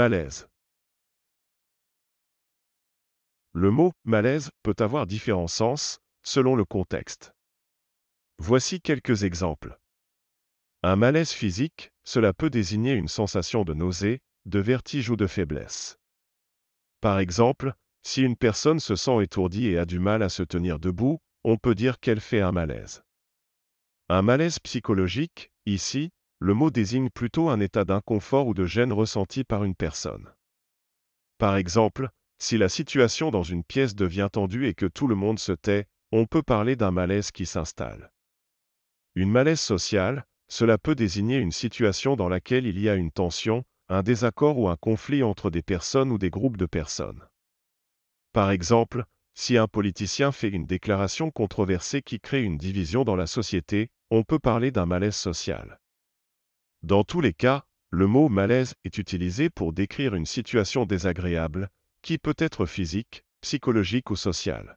Malaise. Le mot malaise peut avoir différents sens selon le contexte. Voici quelques exemples. Un malaise physique, cela peut désigner une sensation de nausée, de vertige ou de faiblesse. Par exemple, si une personne se sent étourdie et a du mal à se tenir debout, on peut dire qu'elle fait un malaise. Un malaise psychologique, ici, le mot désigne plutôt un état d'inconfort ou de gêne ressenti par une personne. Par exemple, si la situation dans une pièce devient tendue et que tout le monde se tait, on peut parler d'un malaise qui s'installe. Une malaise sociale, cela peut désigner une situation dans laquelle il y a une tension, un désaccord ou un conflit entre des personnes ou des groupes de personnes. Par exemple, si un politicien fait une déclaration controversée qui crée une division dans la société, on peut parler d'un malaise social. Dans tous les cas, le mot malaise est utilisé pour décrire une situation désagréable, qui peut être physique, psychologique ou sociale.